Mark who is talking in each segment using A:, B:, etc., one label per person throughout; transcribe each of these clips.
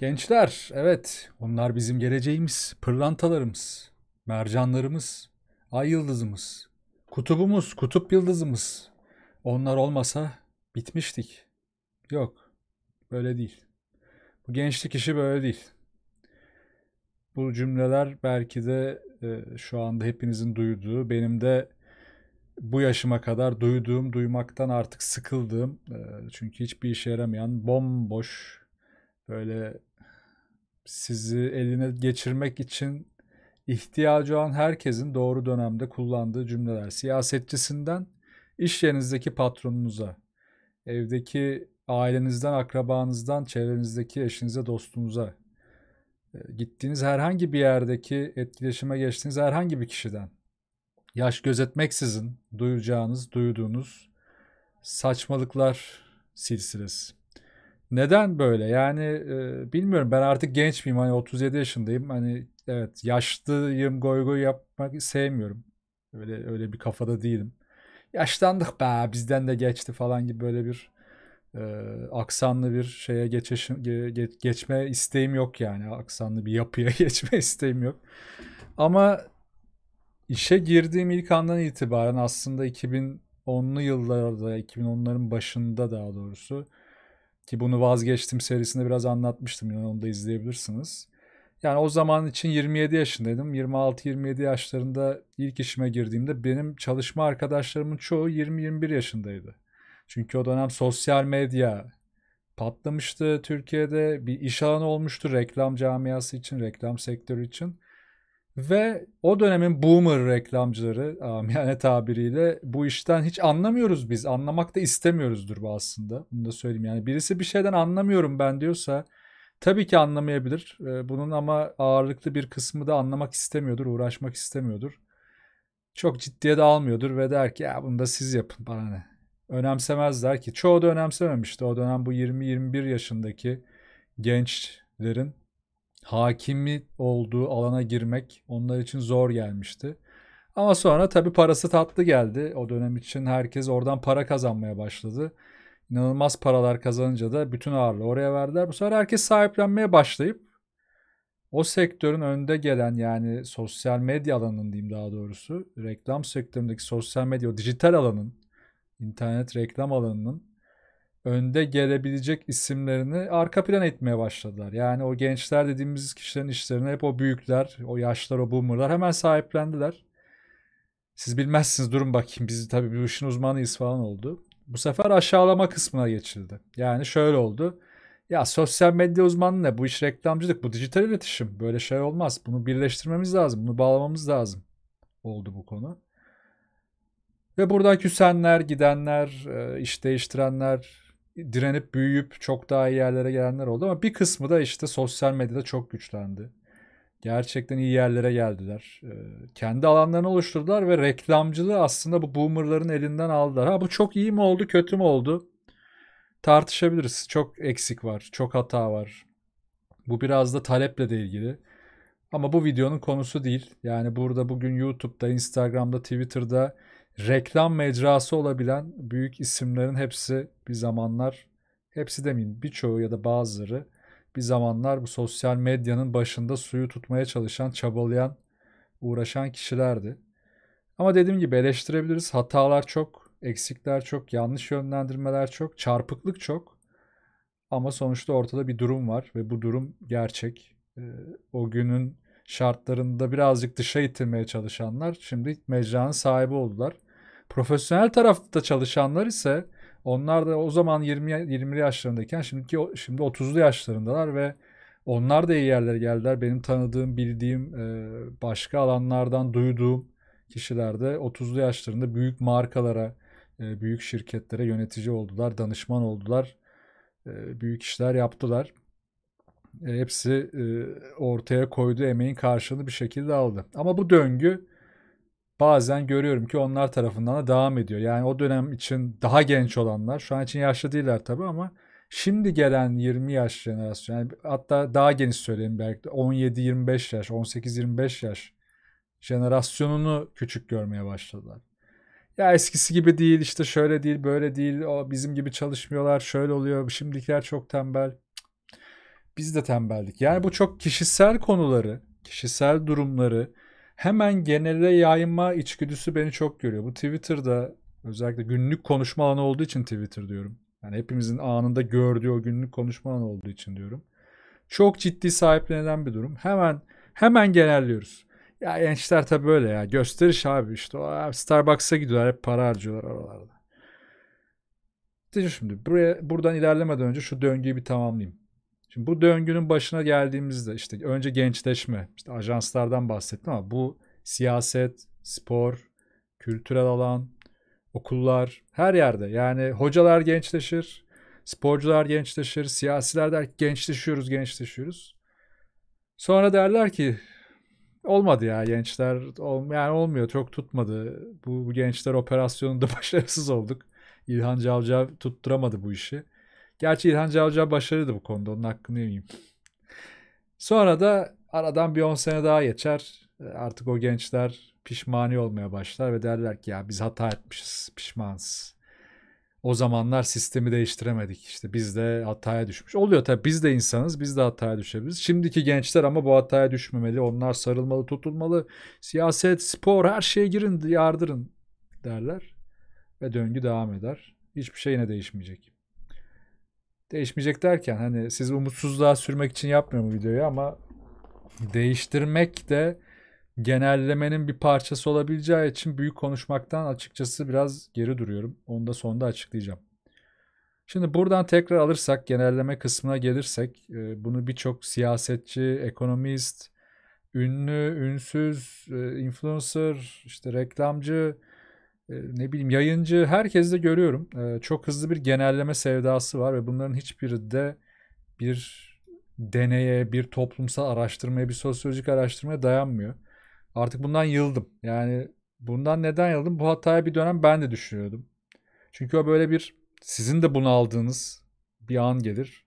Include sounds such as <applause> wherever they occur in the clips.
A: Gençler, evet onlar bizim geleceğimiz, pırlantalarımız, mercanlarımız, ay yıldızımız, kutubumuz, kutup yıldızımız. Onlar olmasa bitmiştik. Yok, böyle değil. Bu gençlik işi böyle değil. Bu cümleler belki de e, şu anda hepinizin duyduğu, benim de bu yaşıma kadar duyduğum, duymaktan artık sıkıldığım, e, çünkü hiçbir işe yaramayan bomboş böyle sizi eline geçirmek için ihtiyacı olan herkesin doğru dönemde kullandığı cümleler. Siyasetçisinden iş yerinizdeki patronunuza, evdeki ailenizden, akrabanızdan, çevrenizdeki eşinize, dostunuza, e, gittiğiniz herhangi bir yerdeki etkileşime geçtiğiniz herhangi bir kişiden yaş gözetmeksizin duyacağınız, duyduğunuz saçmalıklar silsilesi. Neden böyle? Yani e, bilmiyorum ben artık genç miyim hani 37 yaşındayım. Hani evet yaşlıyım goy goy yapmak sevmiyorum. Öyle öyle bir kafada değilim. Yaşlandık be bizden de geçti falan gibi böyle bir e, aksanlı bir şeye geçişim, ge, geçme isteğim yok yani. Aksanlı bir yapıya <laughs> geçme isteğim yok. Ama işe girdiğim ilk andan itibaren aslında 2010'lu yıllarda 2010'ların başında daha doğrusu ki bunu vazgeçtim serisinde biraz anlatmıştım. Yani onu da izleyebilirsiniz. Yani o zaman için 27 yaşındaydım. 26-27 yaşlarında ilk işime girdiğimde benim çalışma arkadaşlarımın çoğu 20-21 yaşındaydı. Çünkü o dönem sosyal medya patlamıştı Türkiye'de. Bir iş alanı olmuştu reklam camiası için, reklam sektörü için. Ve o dönemin boomer reklamcıları <laughs> yani tabiriyle bu işten hiç anlamıyoruz biz. Anlamak da istemiyoruzdur bu aslında. Bunu da söyleyeyim. Yani birisi bir şeyden anlamıyorum ben diyorsa tabii ki anlamayabilir. Ee, bunun ama ağırlıklı bir kısmı da anlamak istemiyordur, uğraşmak istemiyordur. Çok ciddiye de almıyordur ve der ki ya bunu da siz yapın bana hani ne. Önemsemezler ki. Çoğu da önemsememişti. O dönem bu 20-21 yaşındaki gençlerin hakimi olduğu alana girmek onlar için zor gelmişti. Ama sonra tabii parası tatlı geldi. O dönem için herkes oradan para kazanmaya başladı. İnanılmaz paralar kazanınca da bütün ağırlığı oraya verdiler. Bu sefer herkes sahiplenmeye başlayıp o sektörün önde gelen yani sosyal medya alanının diyeyim daha doğrusu reklam sektöründeki sosyal medya, o dijital alanın, internet reklam alanının önde gelebilecek isimlerini arka plan etmeye başladılar. Yani o gençler dediğimiz kişilerin işlerini hep o büyükler, o yaşlar, o boomerlar hemen sahiplendiler. Siz bilmezsiniz durun bakayım biz tabii bir işin uzmanıyız falan oldu. Bu sefer aşağılama kısmına geçildi. Yani şöyle oldu. Ya sosyal medya uzmanı ne? Bu iş reklamcılık, bu dijital iletişim. Böyle şey olmaz. Bunu birleştirmemiz lazım. Bunu bağlamamız lazım. Oldu bu konu. Ve burada küsenler, gidenler, e, iş değiştirenler, direnip büyüyüp çok daha iyi yerlere gelenler oldu ama bir kısmı da işte sosyal medyada çok güçlendi. Gerçekten iyi yerlere geldiler. Ee, kendi alanlarını oluşturdular ve reklamcılığı aslında bu boomerların elinden aldılar. Ha bu çok iyi mi oldu, kötü mü oldu? Tartışabiliriz. Çok eksik var, çok hata var. Bu biraz da taleple de ilgili. Ama bu videonun konusu değil. Yani burada bugün YouTube'da, Instagram'da, Twitter'da reklam mecrası olabilen büyük isimlerin hepsi bir zamanlar hepsi demeyin birçoğu ya da bazıları bir zamanlar bu sosyal medyanın başında suyu tutmaya çalışan, çabalayan, uğraşan kişilerdi. Ama dediğim gibi eleştirebiliriz. Hatalar çok, eksikler çok, yanlış yönlendirmeler çok, çarpıklık çok. Ama sonuçta ortada bir durum var ve bu durum gerçek. Ee, o günün şartlarında birazcık dışa itilmeye çalışanlar şimdi mecranın sahibi oldular. Profesyonel tarafta çalışanlar ise onlar da o zaman 20 20 yaşlarındayken şimdiki şimdi 30'lu yaşlarındalar ve onlar da iyi yerlere geldiler. Benim tanıdığım, bildiğim, e, başka alanlardan duyduğum kişiler de 30'lu yaşlarında büyük markalara, e, büyük şirketlere yönetici oldular, danışman oldular, e, büyük işler yaptılar. Hepsi ortaya koydu emeğin karşılığını bir şekilde aldı. Ama bu döngü bazen görüyorum ki onlar tarafından da devam ediyor. Yani o dönem için daha genç olanlar, şu an için yaşlı değiller tabii ama şimdi gelen 20 yaş jenerasyonu, yani hatta daha geniş söyleyeyim belki 17-25 yaş, 18-25 yaş jenerasyonunu küçük görmeye başladılar. Ya eskisi gibi değil, işte şöyle değil, böyle değil, o bizim gibi çalışmıyorlar, şöyle oluyor, şimdikiler çok tembel. Biz de tembeldik. Yani bu çok kişisel konuları, kişisel durumları, hemen genele yayma içgüdüsü beni çok görüyor. Bu Twitter'da özellikle günlük konuşma alanı olduğu için Twitter diyorum. Yani hepimizin anında gördüğü o günlük konuşma alanı olduğu için diyorum. Çok ciddi sahiplenen bir durum. Hemen hemen genelliyoruz. Ya gençler tabii böyle ya. Gösteriş abi işte. O Starbucks'a gidiyorlar hep para harcıyorlar oralarda. Şimdi buraya, buradan ilerlemeden önce şu döngüyü bir tamamlayayım. Şimdi bu döngünün başına geldiğimizde işte önce gençleşme, işte ajanslardan bahsettim ama bu siyaset, spor, kültürel alan, okullar her yerde. Yani hocalar gençleşir, sporcular gençleşir, siyasiler der gençleşiyoruz, gençleşiyoruz. Sonra derler ki olmadı ya gençler yani olmuyor çok tutmadı. Bu, bu gençler operasyonunda <laughs> başarısız olduk. İlhan Cavcav tutturamadı bu işi. Gerçi İlhan Cavcav başarıydı bu konuda. Onun hakkını yemeyeyim. Sonra da aradan bir 10 sene daha geçer. E, artık o gençler pişmani olmaya başlar ve derler ki ya biz hata etmişiz, pişmanız. O zamanlar sistemi değiştiremedik işte biz de hataya düşmüş. Oluyor tabii biz de insanız biz de hataya düşebiliriz. Şimdiki gençler ama bu hataya düşmemeli onlar sarılmalı tutulmalı. Siyaset, spor her şeye girin yardırın derler ve döngü devam eder. Hiçbir şey yine değişmeyecek değişmeyecek derken hani siz umutsuzluğa sürmek için yapmıyor mu videoyu ama değiştirmek de genellemenin bir parçası olabileceği için büyük konuşmaktan açıkçası biraz geri duruyorum. Onu da sonda açıklayacağım. Şimdi buradan tekrar alırsak genelleme kısmına gelirsek e, bunu birçok siyasetçi, ekonomist, ünlü, ünsüz, e, influencer, işte reklamcı, ee, ne bileyim yayıncı herkeste görüyorum. Ee, çok hızlı bir genelleme sevdası var ve bunların hiçbiri de bir deneye, bir toplumsal araştırmaya, bir sosyolojik araştırmaya dayanmıyor. Artık bundan yıldım. Yani bundan neden yıldım? Bu hataya bir dönem ben de düşünüyordum. Çünkü o böyle bir sizin de bunu aldığınız bir an gelir.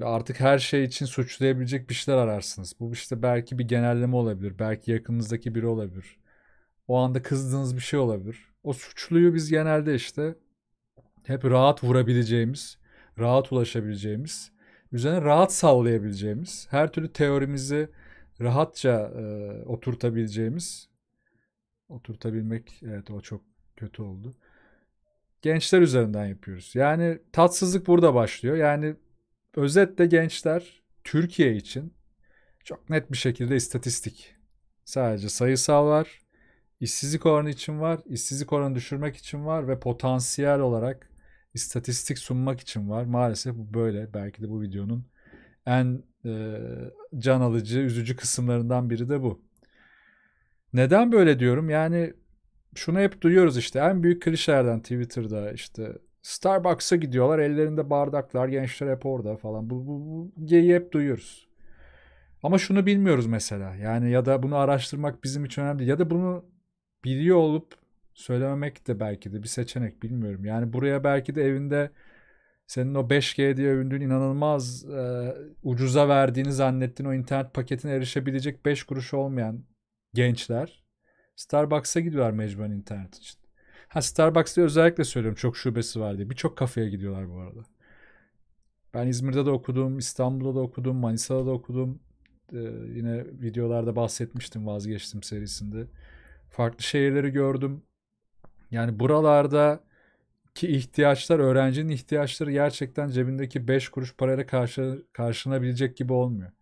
A: Ve artık her şey için suçlayabilecek bir şeyler ararsınız. Bu işte belki bir genelleme olabilir. Belki yakınınızdaki biri olabilir. O anda kızdığınız bir şey olabilir. O suçluyu biz genelde işte hep rahat vurabileceğimiz, rahat ulaşabileceğimiz, üzerine rahat sallayabileceğimiz, her türlü teorimizi rahatça e, oturtabileceğimiz oturtabilmek evet o çok kötü oldu. Gençler üzerinden yapıyoruz. Yani tatsızlık burada başlıyor. Yani özetle gençler Türkiye için çok net bir şekilde istatistik. Sadece sayısal var işsizlik oranı için var, işsizlik oranı düşürmek için var ve potansiyel olarak istatistik sunmak için var. Maalesef bu böyle. Belki de bu videonun en e, can alıcı, üzücü kısımlarından biri de bu. Neden böyle diyorum? Yani şunu hep duyuyoruz işte en büyük klişelerden Twitter'da işte Starbucks'a gidiyorlar ellerinde bardaklar gençler hep orada falan bu, bu, bu hep duyuyoruz. Ama şunu bilmiyoruz mesela yani ya da bunu araştırmak bizim için önemli ya da bunu biliyor olup söylememek de belki de bir seçenek bilmiyorum. Yani buraya belki de evinde senin o 5G diye övündüğün inanılmaz e, ucuza verdiğini zannettiğin o internet paketine erişebilecek 5 kuruş olmayan gençler Starbucks'a gidiyorlar mecburen internet için. Ha Starbucks'ta özellikle söylüyorum çok şubesi var diye. Birçok kafeye gidiyorlar bu arada. Ben İzmir'de de okudum, İstanbul'da da okudum, Manisa'da da okudum. Ee, yine videolarda bahsetmiştim vazgeçtim serisinde. Farklı şehirleri gördüm. Yani buralarda ki ihtiyaçlar, öğrencinin ihtiyaçları gerçekten cebindeki 5 kuruş parayla karşı, karşılanabilecek gibi olmuyor.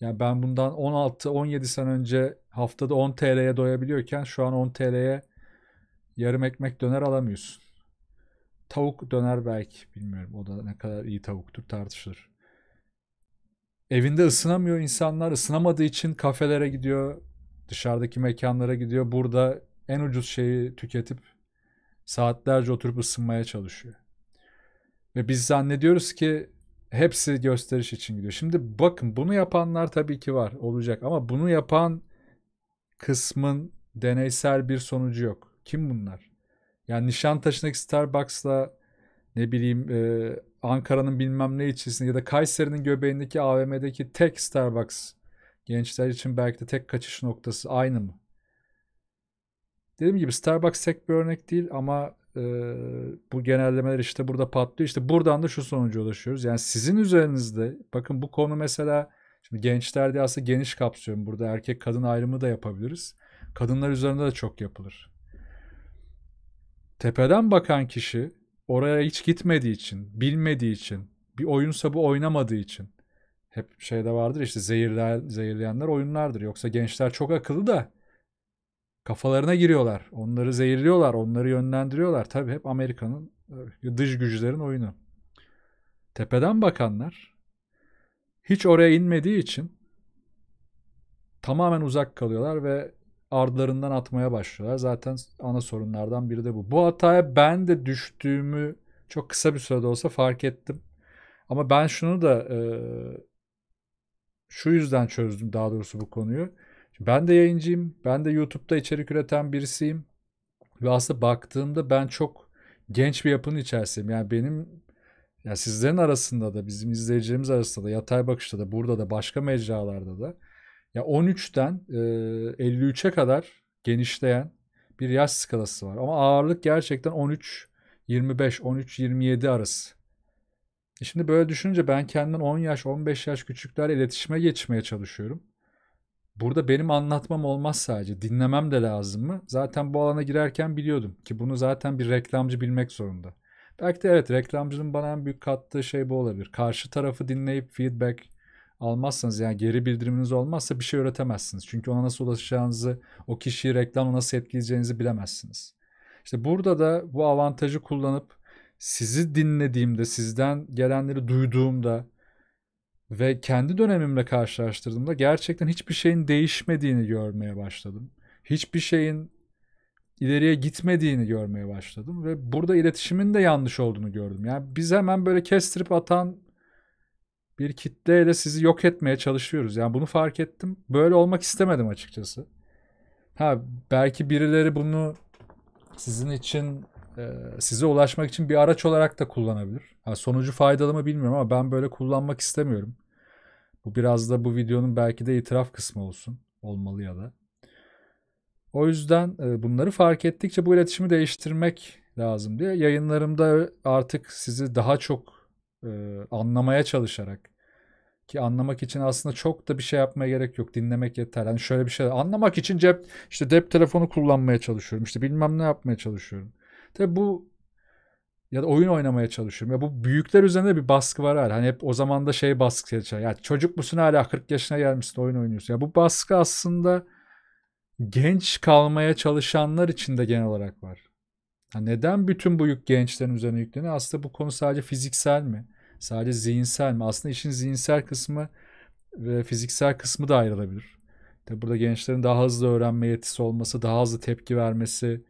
A: Yani ben bundan 16-17 sene önce haftada 10 TL'ye doyabiliyorken şu an 10 TL'ye yarım ekmek döner alamıyorsun. Tavuk döner belki bilmiyorum o da ne kadar iyi tavuktur tartışılır. Evinde ısınamıyor insanlar. ısınamadığı için kafelere gidiyor. Dışarıdaki mekanlara gidiyor. Burada en ucuz şeyi tüketip saatlerce oturup ısınmaya çalışıyor. Ve biz zannediyoruz ki hepsi gösteriş için gidiyor. Şimdi bakın bunu yapanlar tabii ki var olacak ama bunu yapan kısmın deneysel bir sonucu yok. Kim bunlar? Yani Nişantaşı'ndaki Starbucks'la ne bileyim e, Ankara'nın bilmem ne ilçesinde ya da Kayseri'nin göbeğindeki AVM'deki tek Starbucks Gençler için belki de tek kaçış noktası aynı mı? Dediğim gibi Starbucks tek bir örnek değil ama e, bu genellemeler işte burada patlıyor. İşte buradan da şu sonuca ulaşıyoruz. Yani sizin üzerinizde bakın bu konu mesela şimdi gençler diye aslında geniş kapsıyorum. Burada erkek kadın ayrımı da yapabiliriz. Kadınlar üzerinde de çok yapılır. Tepeden bakan kişi oraya hiç gitmediği için, bilmediği için, bir oyunsa bu oynamadığı için hep şeyde vardır işte zehirler, zehirleyenler oyunlardır. Yoksa gençler çok akıllı da kafalarına giriyorlar. Onları zehirliyorlar, onları yönlendiriyorlar. Tabii hep Amerika'nın e, dış güçlerin oyunu. Tepeden bakanlar hiç oraya inmediği için tamamen uzak kalıyorlar ve ardlarından atmaya başlıyorlar. Zaten ana sorunlardan biri de bu. Bu hataya ben de düştüğümü çok kısa bir sürede olsa fark ettim. Ama ben şunu da e, şu yüzden çözdüm daha doğrusu bu konuyu. ben de yayıncıyım. Ben de YouTube'da içerik üreten birisiyim. Ve aslında baktığımda ben çok genç bir yapının içerisindeyim. Yani benim yani sizlerin arasında da bizim izleyicilerimiz arasında da yatay bakışta da burada da başka mecralarda da ya 13'ten e, 53'e kadar genişleyen bir yaş skalası var. Ama ağırlık gerçekten 13 25 13 27 arası. E şimdi böyle düşününce ben kendimden 10 yaş, 15 yaş küçüklerle iletişime geçmeye çalışıyorum. Burada benim anlatmam olmaz sadece. Dinlemem de lazım mı? Zaten bu alana girerken biliyordum ki bunu zaten bir reklamcı bilmek zorunda. Belki de evet reklamcının bana en büyük kattığı şey bu olabilir. Karşı tarafı dinleyip feedback almazsanız yani geri bildiriminiz olmazsa bir şey öğretemezsiniz. Çünkü ona nasıl ulaşacağınızı, o kişiyi reklamla nasıl etkileyeceğinizi bilemezsiniz. İşte burada da bu avantajı kullanıp sizi dinlediğimde, sizden gelenleri duyduğumda ve kendi dönemimle karşılaştırdığımda gerçekten hiçbir şeyin değişmediğini görmeye başladım. Hiçbir şeyin ileriye gitmediğini görmeye başladım ve burada iletişimin de yanlış olduğunu gördüm. Yani biz hemen böyle kestirip atan bir kitleyle sizi yok etmeye çalışıyoruz. Yani bunu fark ettim. Böyle olmak istemedim açıkçası. Ha belki birileri bunu sizin için ee, size ulaşmak için bir araç olarak da kullanabilir. Ha, sonucu faydalı mı bilmiyorum ama ben böyle kullanmak istemiyorum. Bu biraz da bu videonun belki de itiraf kısmı olsun. Olmalı ya da. O yüzden e, bunları fark ettikçe bu iletişimi değiştirmek lazım diye yayınlarımda artık sizi daha çok e, anlamaya çalışarak ki anlamak için aslında çok da bir şey yapmaya gerek yok. Dinlemek yeter. Yani şöyle bir şey anlamak için cep işte dep telefonu kullanmaya çalışıyorum. İşte bilmem ne yapmaya çalışıyorum. Tabi bu ya da oyun oynamaya çalışıyorum. Ya bu büyükler üzerinde bir baskı var hala. Hani hep o zaman da şey baskı geçer. Ya çocuk musun hala 40 yaşına gelmişsin oyun oynuyorsun. Ya bu baskı aslında genç kalmaya çalışanlar için de genel olarak var. Ya neden bütün bu yük gençlerin üzerine yükleniyor? Aslında bu konu sadece fiziksel mi? Sadece zihinsel mi? Aslında işin zihinsel kısmı ve fiziksel kısmı da ayrılabilir. Tabi burada gençlerin daha hızlı öğrenme yetisi olması, daha hızlı tepki vermesi,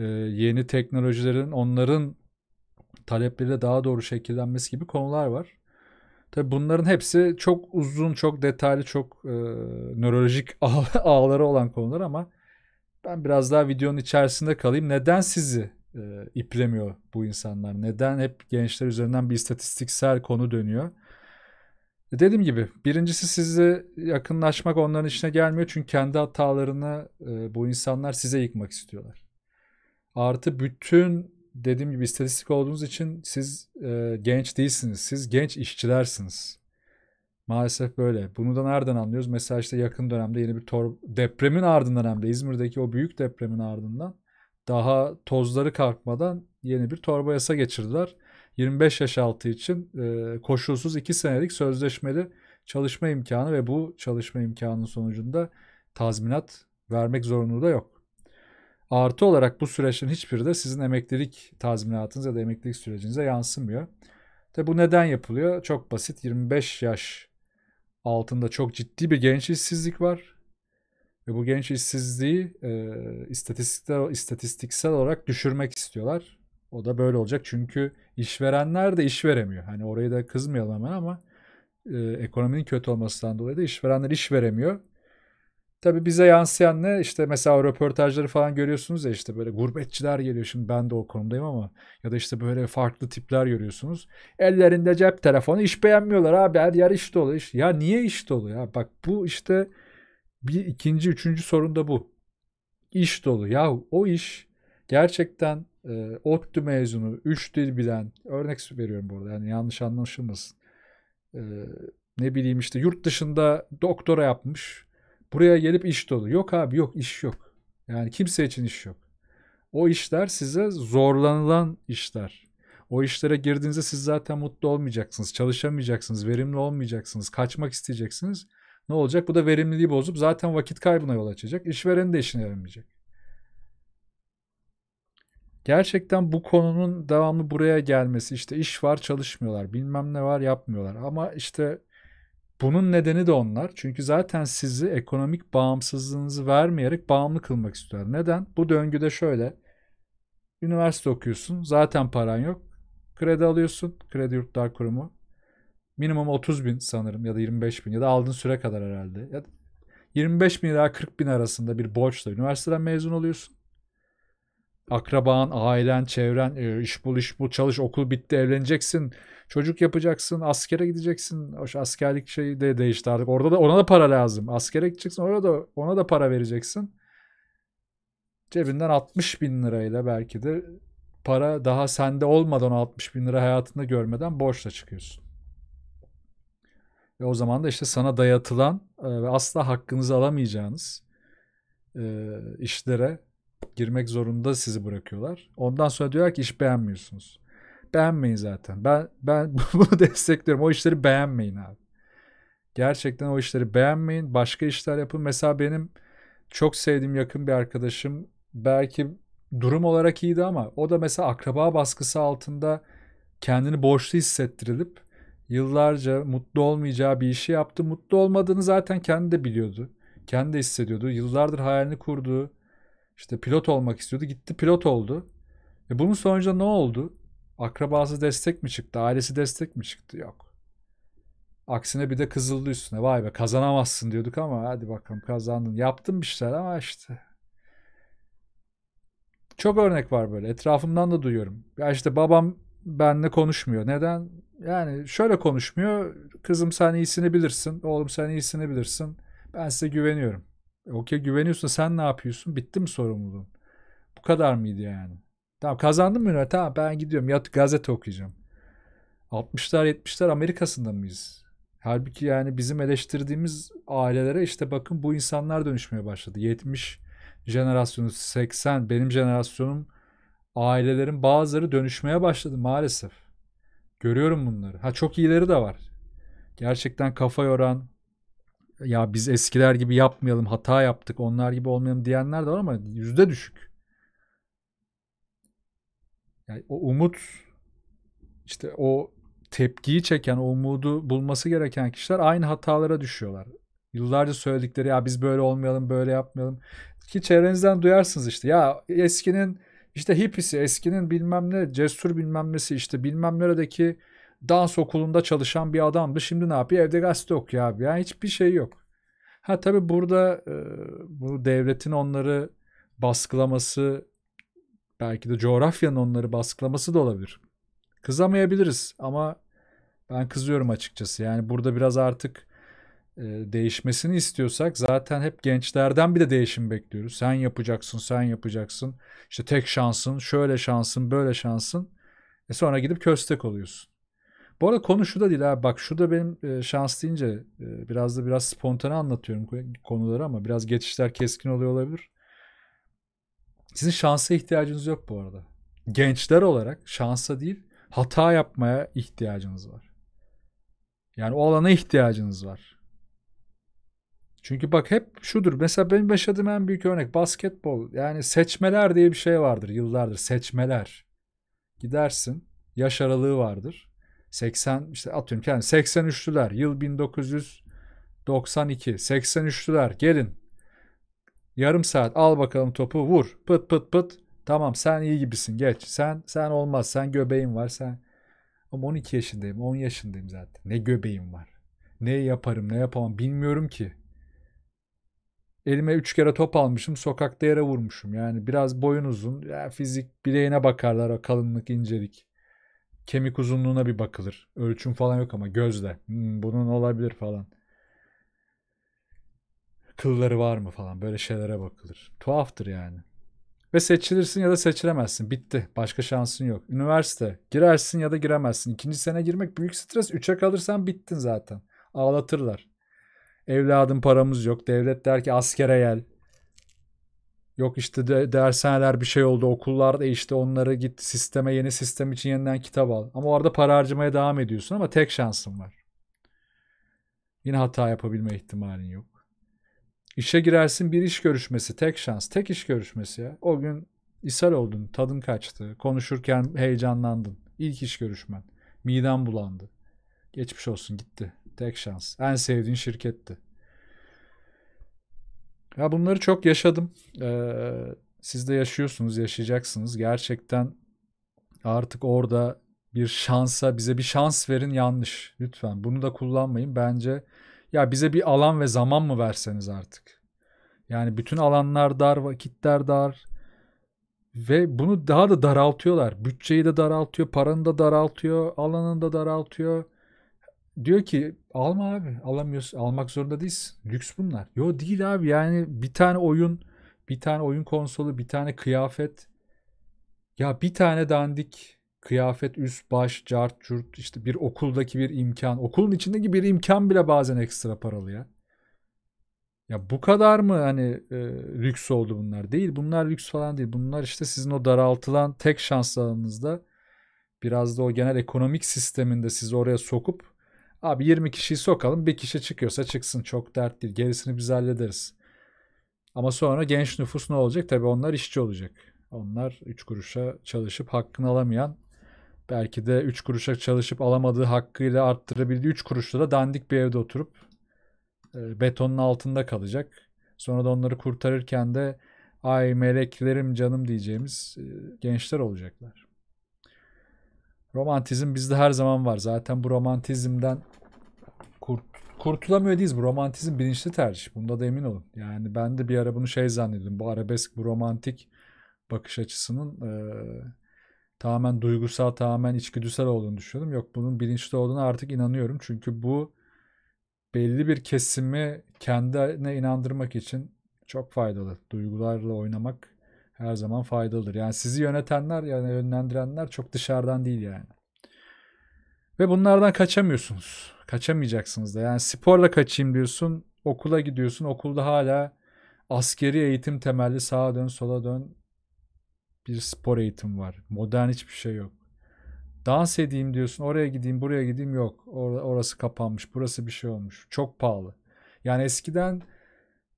A: e, yeni teknolojilerin onların talepleriyle daha doğru şekillenmesi gibi konular var. Tabii bunların hepsi çok uzun, çok detaylı, çok e, nörolojik <laughs> ağ, ağları olan konular ama ben biraz daha videonun içerisinde kalayım. Neden sizi e, iplemiyor bu insanlar? Neden hep gençler üzerinden bir istatistiksel konu dönüyor? E, dediğim gibi birincisi sizi yakınlaşmak onların işine gelmiyor. Çünkü kendi hatalarını e, bu insanlar size yıkmak istiyorlar. Artı bütün dediğim gibi istatistik olduğunuz için siz e, genç değilsiniz. Siz genç işçilersiniz. Maalesef böyle. Bunu da nereden anlıyoruz? Mesela işte yakın dönemde yeni bir tor depremin ardından hem de İzmir'deki o büyük depremin ardından daha tozları kalkmadan yeni bir torba yasa geçirdiler. 25 yaş altı için e, koşulsuz 2 senelik sözleşmeli çalışma imkanı ve bu çalışma imkanının sonucunda tazminat vermek zorunluluğu da yok. Artı olarak bu süreçlerin hiçbiri de sizin emeklilik tazminatınız ya da emeklilik sürecinize yansımıyor. Tabi bu neden yapılıyor? Çok basit. 25 yaş altında çok ciddi bir genç işsizlik var. Ve bu genç işsizliği e, istatistiksel, istatistiksel olarak düşürmek istiyorlar. O da böyle olacak çünkü işverenler de iş veremiyor. Hani orayı da kızmayalım hemen ama e, ekonominin kötü olmasından dolayı da işverenler iş veremiyor. Tabii bize yansıyan ne? İşte mesela röportajları falan görüyorsunuz ya işte böyle gurbetçiler geliyor. Şimdi ben de o konumdayım ama ya da işte böyle farklı tipler görüyorsunuz. Ellerinde cep telefonu iş beğenmiyorlar abi her yer iş dolu. Iş. Ya niye iş dolu ya? Bak bu işte bir ikinci üçüncü sorun da bu. İş dolu. Ya o iş gerçekten e, ODTÜ mezunu, üç dil bilen, örnek veriyorum burada yani yanlış anlaşılmasın. E, ne bileyim işte yurt dışında doktora yapmış, Buraya gelip iş dolu. Yok abi yok iş yok. Yani kimse için iş yok. O işler size zorlanılan işler. O işlere girdiğinizde siz zaten mutlu olmayacaksınız, çalışamayacaksınız, verimli olmayacaksınız, kaçmak isteyeceksiniz. Ne olacak? Bu da verimliliği bozup zaten vakit kaybına yol açacak. İşveren de işine yaramayacak. Gerçekten bu konunun devamlı buraya gelmesi işte iş var çalışmıyorlar bilmem ne var yapmıyorlar ama işte bunun nedeni de onlar. Çünkü zaten sizi ekonomik bağımsızlığınızı vermeyerek bağımlı kılmak istiyorlar. Neden? Bu döngüde şöyle. Üniversite okuyorsun. Zaten paran yok. Kredi alıyorsun. Kredi Yurtlar Kurumu. Minimum 30 bin sanırım ya da 25 bin ya da aldığın süre kadar herhalde. Ya 25 bin ila 40 bin arasında bir borçla üniversiteden mezun oluyorsun akraban, ailen, çevren, e, iş bul, iş bul, çalış, okul bitti, evleneceksin, çocuk yapacaksın, askere gideceksin. O askerlik şeyi de değişti artık. Orada da ona da para lazım. Askere gideceksin, orada da ona da para vereceksin. Cebinden 60 bin lirayla belki de para daha sende olmadan 60 bin lira hayatında görmeden borçla çıkıyorsun. Ve o zaman da işte sana dayatılan e, ve asla hakkınızı alamayacağınız e, işlere girmek zorunda sizi bırakıyorlar. Ondan sonra diyorlar ki iş beğenmiyorsunuz. Beğenmeyin zaten. Ben ben <laughs> bunu destekliyorum. O işleri beğenmeyin abi. Gerçekten o işleri beğenmeyin. Başka işler yapın. Mesela benim çok sevdiğim yakın bir arkadaşım belki durum olarak iyiydi ama o da mesela akraba baskısı altında kendini borçlu hissettirilip yıllarca mutlu olmayacağı bir işi yaptı. Mutlu olmadığını zaten kendi de biliyordu. Kendi de hissediyordu. Yıllardır hayalini kurduğu işte pilot olmak istiyordu. Gitti pilot oldu. E bunun sonucunda ne oldu? Akrabası destek mi çıktı? Ailesi destek mi çıktı? Yok. Aksine bir de kızıldı üstüne. Vay be kazanamazsın diyorduk ama hadi bakalım kazandın. Yaptın bir şeyler ama işte. Çok örnek var böyle. Etrafımdan da duyuyorum. Ya işte babam benle konuşmuyor. Neden? Yani şöyle konuşmuyor. Kızım sen iyisini bilirsin. Oğlum sen iyisini bilirsin. Ben size güveniyorum. E, okey güveniyorsun sen ne yapıyorsun? Bitti mi sorumluluğun? Bu kadar mıydı yani? Tamam kazandım mı? Tamam ben gidiyorum yat gazete okuyacağım. 60'lar 70'ler Amerika'sında mıyız? Halbuki yani bizim eleştirdiğimiz ailelere işte bakın bu insanlar dönüşmeye başladı. 70 jenerasyonu 80 benim jenerasyonum ailelerin bazıları dönüşmeye başladı maalesef. Görüyorum bunları. Ha çok iyileri de var. Gerçekten kafa yoran, ya biz eskiler gibi yapmayalım, hata yaptık, onlar gibi olmayalım diyenler de var ama yüzde düşük. Yani o umut işte o tepkiyi çeken, o umudu bulması gereken kişiler aynı hatalara düşüyorlar. Yıllarca söyledikleri ya biz böyle olmayalım, böyle yapmayalım. Ki çevrenizden duyarsınız işte ya eskinin işte hippisi, eskinin bilmem ne, cesur bilmem nesi işte bilmem neredeki dans okulunda çalışan bir adamdı. Şimdi ne yapıyor? Evde gazete okuyor abi. Yani hiçbir şey yok. Ha tabii burada e, bu devletin onları baskılaması belki de coğrafyanın onları baskılaması da olabilir. Kızamayabiliriz ama ben kızıyorum açıkçası. Yani burada biraz artık e, değişmesini istiyorsak zaten hep gençlerden bir de değişim bekliyoruz. Sen yapacaksın, sen yapacaksın. İşte tek şansın, şöyle şansın, böyle şansın. E sonra gidip köstek oluyorsun. Bu arada konu şu da değil ha. Bak şu da benim e, şans deyince e, biraz da biraz spontane anlatıyorum konuları ama biraz geçişler keskin oluyor olabilir. Sizin şansa ihtiyacınız yok bu arada. Gençler olarak şansa değil hata yapmaya ihtiyacınız var. Yani o alana ihtiyacınız var. Çünkü bak hep şudur. Mesela benim yaşadığım en büyük örnek basketbol. Yani seçmeler diye bir şey vardır yıllardır. Seçmeler. Gidersin. Yaş aralığı vardır. 80 işte atıyorum kendim 83'lüler yıl 1992 83'lüler gelin yarım saat al bakalım topu vur pıt pıt pıt tamam sen iyi gibisin geç sen sen olmaz sen göbeğin var sen ama 12 yaşındayım 10 yaşındayım zaten ne göbeğim var ne yaparım ne yapamam bilmiyorum ki elime 3 kere top almışım sokakta yere vurmuşum yani biraz boyun uzun ya fizik bileğine bakarlar o kalınlık incelik kemik uzunluğuna bir bakılır. Ölçüm falan yok ama gözle. Hmm, bunun olabilir falan. Kılları var mı falan. Böyle şeylere bakılır. Tuhaftır yani. Ve seçilirsin ya da seçilemezsin. Bitti. Başka şansın yok. Üniversite. Girersin ya da giremezsin. İkinci sene girmek büyük stres. Üçe kalırsan bittin zaten. Ağlatırlar. Evladım paramız yok. Devlet der ki askere gel. Yok işte de, dershaneler bir şey oldu okullarda işte onları git sisteme yeni sistem için yeniden kitap al. Ama arada para harcamaya devam ediyorsun ama tek şansın var. Yine hata yapabilme ihtimalin yok. İşe girersin bir iş görüşmesi tek şans tek iş görüşmesi ya. O gün ishal oldun tadın kaçtı konuşurken heyecanlandın İlk iş görüşmen miden bulandı. Geçmiş olsun gitti tek şans en sevdiğin şirketti. Ya bunları çok yaşadım. Ee, siz de yaşıyorsunuz, yaşayacaksınız. Gerçekten artık orada bir şansa, bize bir şans verin yanlış. Lütfen bunu da kullanmayın. Bence ya bize bir alan ve zaman mı verseniz artık? Yani bütün alanlar dar, vakitler dar. Ve bunu daha da daraltıyorlar. Bütçeyi de daraltıyor, paranı da daraltıyor, alanını da daraltıyor diyor ki alma abi alamıyorsun almak zorunda değilsin lüks bunlar. Yo değil abi yani bir tane oyun bir tane oyun konsolu bir tane kıyafet ya bir tane dandik kıyafet üst baş cart curt işte bir okuldaki bir imkan okulun içindeki bir imkan bile bazen ekstra paralı ya. Ya bu kadar mı hani e, lüks oldu bunlar? Değil bunlar lüks falan değil. Bunlar işte sizin o daraltılan tek şanslarınızda biraz da o genel ekonomik sisteminde sizi oraya sokup Abi 20 kişiyi sokalım. Bir kişi çıkıyorsa çıksın. Çok dert değil. Gerisini biz hallederiz. Ama sonra genç nüfus ne olacak? Tabii onlar işçi olacak. Onlar 3 kuruşa çalışıp hakkını alamayan belki de 3 kuruşa çalışıp alamadığı hakkıyla arttırabildiği 3 kuruşla da dandik bir evde oturup e, betonun altında kalacak. Sonra da onları kurtarırken de ay meleklerim canım diyeceğimiz e, gençler olacaklar. Romantizm bizde her zaman var. Zaten bu romantizmden kurt kurtulamıyor değiliz. Bu romantizm bilinçli tercih. Bunda da emin olun. Yani ben de bir ara bunu şey zannediyordum. Bu arabesk, bu romantik bakış açısının e, tamamen duygusal, tamamen içgüdüsel olduğunu düşünüyordum. Yok bunun bilinçli olduğunu artık inanıyorum. Çünkü bu belli bir kesimi kendine inandırmak için çok faydalı. Duygularla oynamak her zaman faydalıdır. Yani sizi yönetenler yani yönlendirenler çok dışarıdan değil yani. Ve bunlardan kaçamıyorsunuz. Kaçamayacaksınız da. Yani sporla kaçayım diyorsun. Okula gidiyorsun. Okulda hala askeri eğitim temelli sağa dön sola dön bir spor eğitim var. Modern hiçbir şey yok. Dans edeyim diyorsun. Oraya gideyim buraya gideyim yok. Or- orası kapanmış. Burası bir şey olmuş. Çok pahalı. Yani eskiden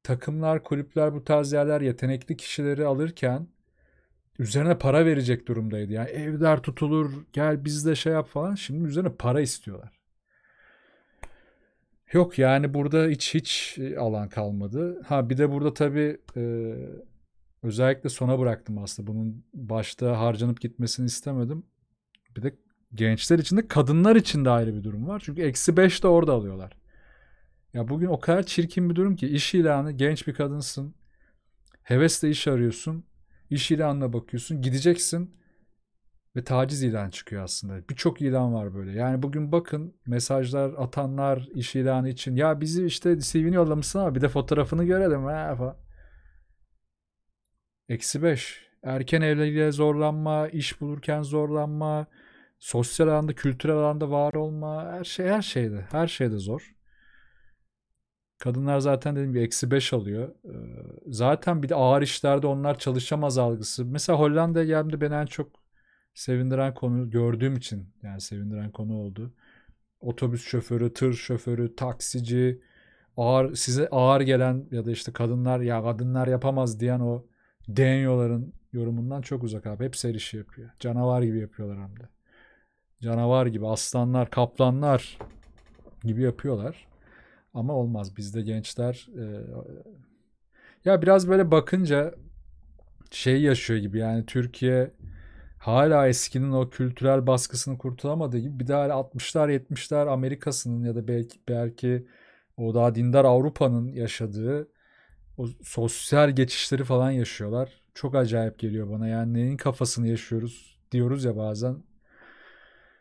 A: takımlar, kulüpler bu tarz yerler yetenekli kişileri alırken üzerine para verecek durumdaydı. Yani evler tutulur, gel biz de şey yap falan. Şimdi üzerine para istiyorlar. Yok yani burada hiç hiç e, alan kalmadı. Ha bir de burada tabii e, özellikle sona bıraktım aslında. Bunun başta harcanıp gitmesini istemedim. Bir de gençler için de kadınlar için de ayrı bir durum var. Çünkü eksi 5 de orada alıyorlar. Ya bugün o kadar çirkin bir durum ki iş ilanı genç bir kadınsın. Hevesle iş arıyorsun. İş ilanına bakıyorsun. Gideceksin ve taciz ilan çıkıyor aslında. Birçok ilan var böyle. Yani bugün bakın mesajlar atanlar iş ilanı için. Ya bizi işte CV'ni yollamışsın ama bir de fotoğrafını görelim. Ha, falan. Eksi beş. Erken evliliğe zorlanma, iş bulurken zorlanma, sosyal alanda, kültürel alanda var olma, her şey her şeyde, her şeyde zor. Kadınlar zaten dedim bir eksi 5 alıyor. Ee, zaten bir de ağır işlerde onlar çalışamaz algısı. Mesela Hollanda'ya geldiğimde beni en çok sevindiren konu gördüğüm için yani sevindiren konu oldu. Otobüs şoförü, tır şoförü, taksici, ağır size ağır gelen ya da işte kadınlar ya kadınlar yapamaz diyen o denyoların yorumundan çok uzak abi. Hepsi her işi yapıyor. Canavar gibi yapıyorlar hem de. Canavar gibi aslanlar, kaplanlar gibi yapıyorlar. Ama olmaz bizde gençler e, ya biraz böyle bakınca şey yaşıyor gibi yani Türkiye hala eskinin o kültürel baskısını kurtulamadığı gibi bir daha 60'lar 70'ler Amerika'sının ya da belki belki o daha dindar Avrupa'nın yaşadığı o sosyal geçişleri falan yaşıyorlar. Çok acayip geliyor bana. Yani neyin kafasını yaşıyoruz diyoruz ya bazen.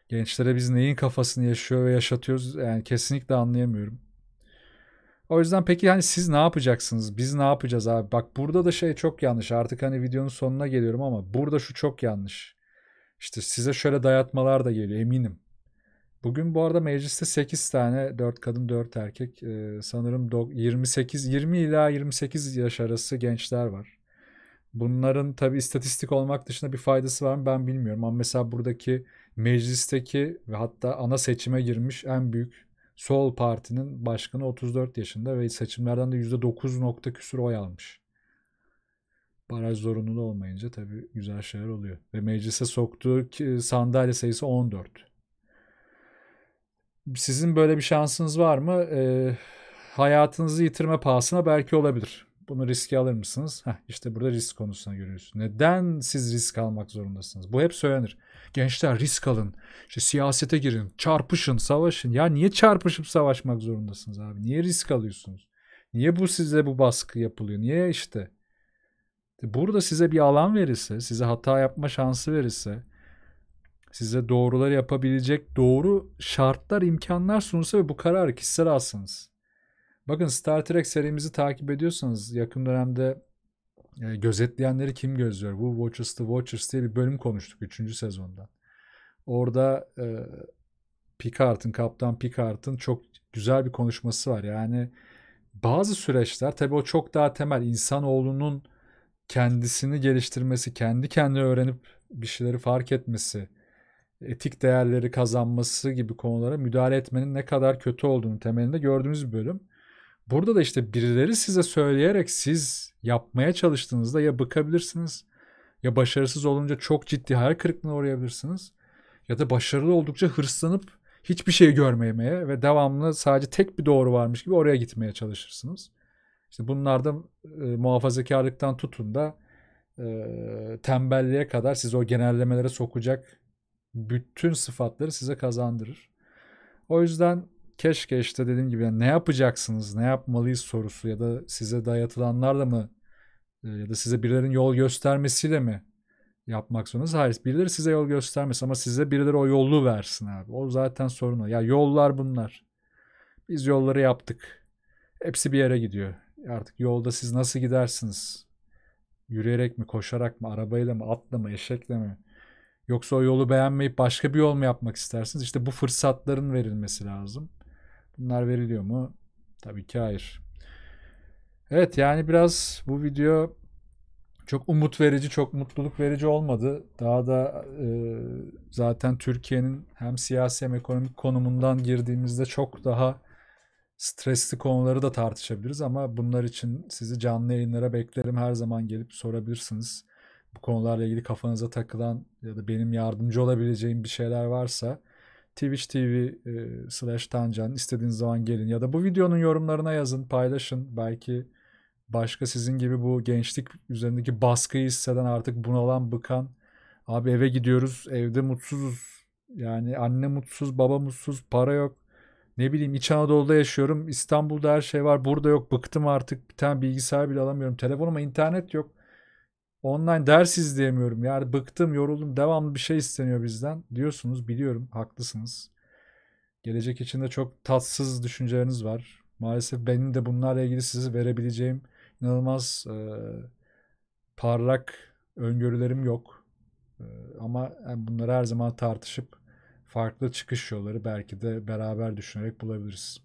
A: Gençlere biz neyin kafasını yaşıyor ve yaşatıyoruz yani kesinlikle anlayamıyorum. O yüzden peki hani siz ne yapacaksınız? Biz ne yapacağız abi? Bak burada da şey çok yanlış. Artık hani videonun sonuna geliyorum ama burada şu çok yanlış. İşte size şöyle dayatmalar da geliyor eminim. Bugün bu arada mecliste 8 tane 4 kadın 4 erkek e, sanırım 28 20 ila 28 yaş arası gençler var. Bunların tabi istatistik olmak dışında bir faydası var mı ben bilmiyorum ama mesela buradaki meclisteki ve hatta ana seçime girmiş en büyük Sol Parti'nin başkanı 34 yaşında ve seçimlerden de %9 nokta küsur oy almış. Baraj zorunlu olmayınca tabii güzel şeyler oluyor. Ve meclise soktuğu sandalye sayısı 14. Sizin böyle bir şansınız var mı? Ee, hayatınızı yitirme pahasına belki olabilir. Bunu riske alır mısınız? Heh, işte burada risk konusuna görüyorsun. Neden siz risk almak zorundasınız? Bu hep söylenir. Gençler risk alın. İşte siyasete girin. Çarpışın, savaşın. Ya niye çarpışıp savaşmak zorundasınız abi? Niye risk alıyorsunuz? Niye bu size bu baskı yapılıyor? Niye işte? E, burada size bir alan verirse, size hata yapma şansı verirse, size doğruları yapabilecek doğru şartlar, imkanlar sunulsa ve bu kararı kişisel alsanız. Bakın Star Trek serimizi takip ediyorsanız yakın dönemde e, gözetleyenleri kim gözlüyor? Bu Watchers the Watchers diye bir bölüm konuştuk 3. sezonda. Orada e, Picard'ın, Kaptan Picard'ın çok güzel bir konuşması var. Yani bazı süreçler tabii o çok daha temel insanoğlunun kendisini geliştirmesi, kendi kendine öğrenip bir şeyleri fark etmesi, etik değerleri kazanması gibi konulara müdahale etmenin ne kadar kötü olduğunu temelinde gördüğümüz bir bölüm. Burada da işte birileri size söyleyerek siz yapmaya çalıştığınızda ya bıkabilirsiniz ya başarısız olunca çok ciddi hayal kırıklığına uğrayabilirsiniz ya da başarılı oldukça hırslanıp hiçbir şey görmemeye ve devamlı sadece tek bir doğru varmış gibi oraya gitmeye çalışırsınız. İşte bunlarda e, muhafazakarlıktan tutun da e, tembelliğe kadar sizi o genellemelere sokacak bütün sıfatları size kazandırır. O yüzden keşke işte dediğim gibi yani ne yapacaksınız, ne yapmalıyız sorusu ya da size dayatılanlarla mı e, ya da size birilerinin yol göstermesiyle mi yapmak zorundasınız? Hayır, birileri size yol göstermesin ama size birileri o yolu versin abi. O zaten sorun o. Ya yollar bunlar. Biz yolları yaptık. Hepsi bir yere gidiyor. Artık yolda siz nasıl gidersiniz? Yürüyerek mi, koşarak mı, arabayla mı, atla mı, eşekle mi? Yoksa o yolu beğenmeyip başka bir yol mu yapmak istersiniz? İşte bu fırsatların verilmesi lazım. Bunlar veriliyor mu? Tabii ki hayır. Evet yani biraz bu video çok umut verici, çok mutluluk verici olmadı. Daha da e, zaten Türkiye'nin hem siyasi hem ekonomik konumundan girdiğimizde çok daha stresli konuları da tartışabiliriz ama bunlar için sizi canlı yayınlara beklerim. Her zaman gelip sorabilirsiniz. Bu konularla ilgili kafanıza takılan ya da benim yardımcı olabileceğim bir şeyler varsa Twitch TV e, slash Tancan istediğiniz zaman gelin ya da bu videonun yorumlarına yazın, paylaşın. Belki başka sizin gibi bu gençlik üzerindeki baskıyı hisseden artık bunalan, bıkan abi eve gidiyoruz, evde mutsuzuz. Yani anne mutsuz, baba mutsuz, para yok. Ne bileyim İç Anadolu'da yaşıyorum. İstanbul'da her şey var. Burada yok. Bıktım artık. Bir tane bilgisayar bile alamıyorum. Telefonuma internet yok. Online ders izleyemiyorum. Yani bıktım, yoruldum. Devamlı bir şey isteniyor bizden. Diyorsunuz, biliyorum. Haklısınız. Gelecek için de çok tatsız düşünceleriniz var. Maalesef benim de bunlarla ilgili size verebileceğim inanılmaz e, parlak öngörülerim yok. E, ama bunları her zaman tartışıp farklı çıkış yolları belki de beraber düşünerek bulabiliriz.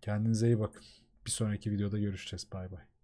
A: Kendinize iyi bakın. Bir sonraki videoda görüşeceğiz. Bay bay.